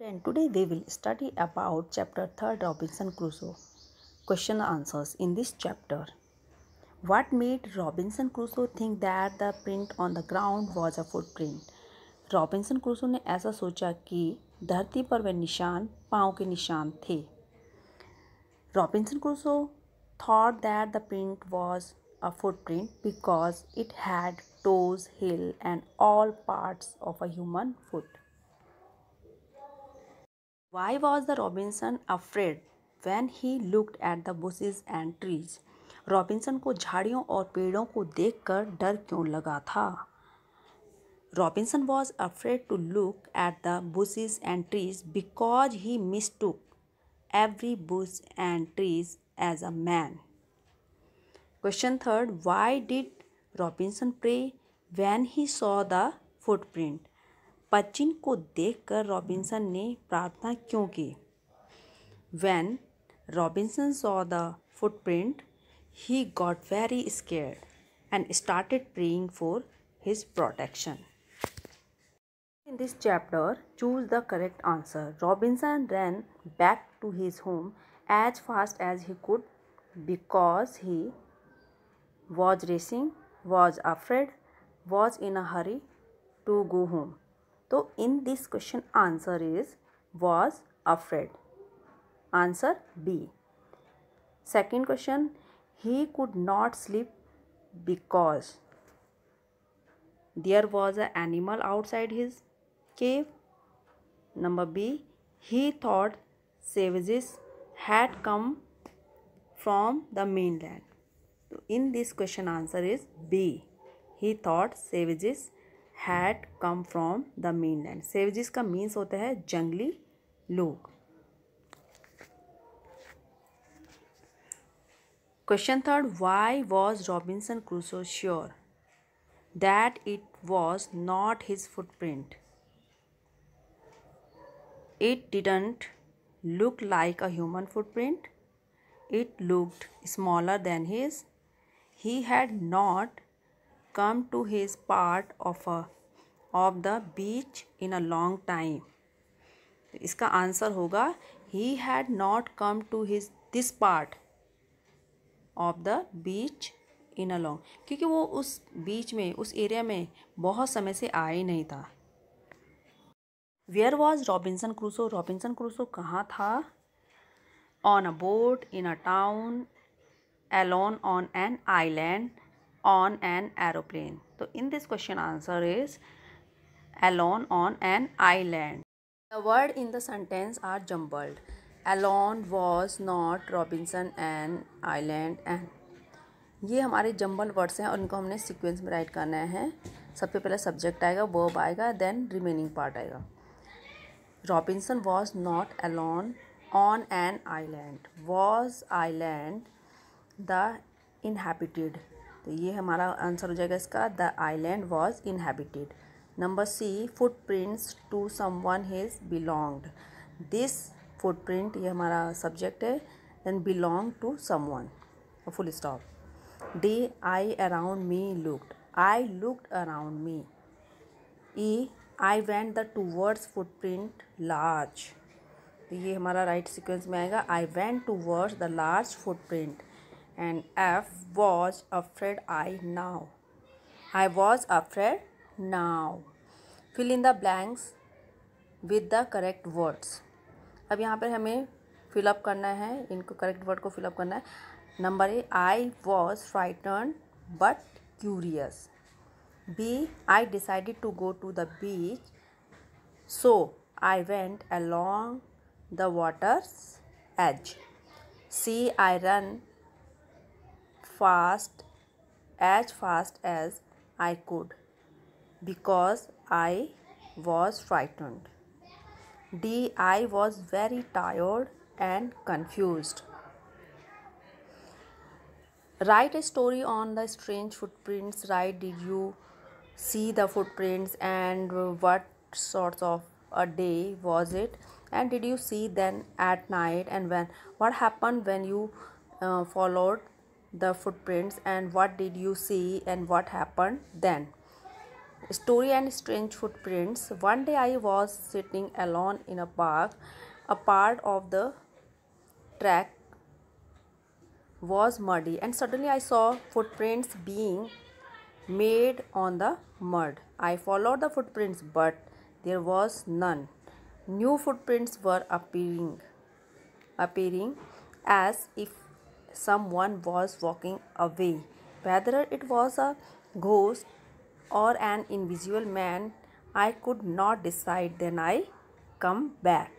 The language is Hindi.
Then today we will study about chapter 3 Robinson Crusoe. Question answers in this chapter. What made Robinson Crusoe think that the print on the ground was a footprint? Robinson Crusoe ने ऐसा सोचा कि धरती पर वे निशान पाँव के निशान थे Robinson Crusoe thought that the print was a footprint because it had toes heel and all parts of a human foot Why was the Robinson afraid when he looked at the bushes and trees? Robinson को झाड़ियों और पेड़ों को देखकर डर क्यों लगा था Robinson was afraid to look at the bushes and trees because he mistook every bush and trees as a man question third why did Robinson pray when he saw the footprint पचिन को देखकर रॉबिन्सन ने प्रार्थना क्यों की when Robinson saw the footprint he got very scared and started praying for his protection in this chapter choose the correct answer Robinson ran back to his home as fast as he could because he was racing was afraid was in a hurry to go home So in this question answer is was afraid. Answer B. Second question he could not sleep because there was an animal outside his cave. Number B he thought savages had come from the mainland. So in this question answer is B. He thought savages had come from the mainland savages का मीन्स होता है जंगली लोग question third why was Robinson Crusoe sure that it was not his footprint. It didn't look like a human footprint. It looked smaller than his. He had not come to his part of a of the beach in a long time इसका आंसर होगा he had not come to his this part of the beach in a long क्योंकि वो उस बीच में उस एरिया में बहुत समय से आया नहीं था where was Robinson Crusoe Robinson Crusoe कहाँ था on a boat in a town alone on an island on an aeroplane so in this question answer is alone on an island the word in the sentence are jumbled alone was not robinson an island and ये हमारे जम्बल वर्ड्स हैं और इनको हमने सीक्वेंस में राइट करना है सबसे पहले सब्जेक्ट आएगा वर्ब आएगा देन रिमेनिंग पार्ट आएगा Robinson was not alone on an island was island the inhabited तो ये हमारा आंसर हो जाएगा इसका the island was inhabited number C footprints to someone has belonged this footprint ये हमारा सब्जेक्ट है then belong to someone full stop D I around me looked I looked around me E I went the towards foot print large तो ये हमारा राइट right में आएगा I went towards the large footprint and F was afraid I now. I was afraid now. Fill in the blanks with the correct words. अब यहाँ पर हमें फिलअप करना है इनको करेक्ट वर्ड को फिलअप करना है number A I was frighten but curious B I decided to go to the beach so I went along the waters as C I run fast as fast as I could because I was frightened. D. I was very tired and confused. Write a story on the strange footprints. Write, did you see the footprints and what sorts of a day was it? And did you see them at night? And when what happened when you uh, followed the footprints and what did you see and what happened then story and strange footprints one day i was sitting alone in a park a part of the track was muddy and suddenly i saw footprints being made on the mud i followed the footprints but there was none new footprints were appearing appearing as if someone was walking away. Whether it was a ghost or an invisible man, I could not decide. Then I come back.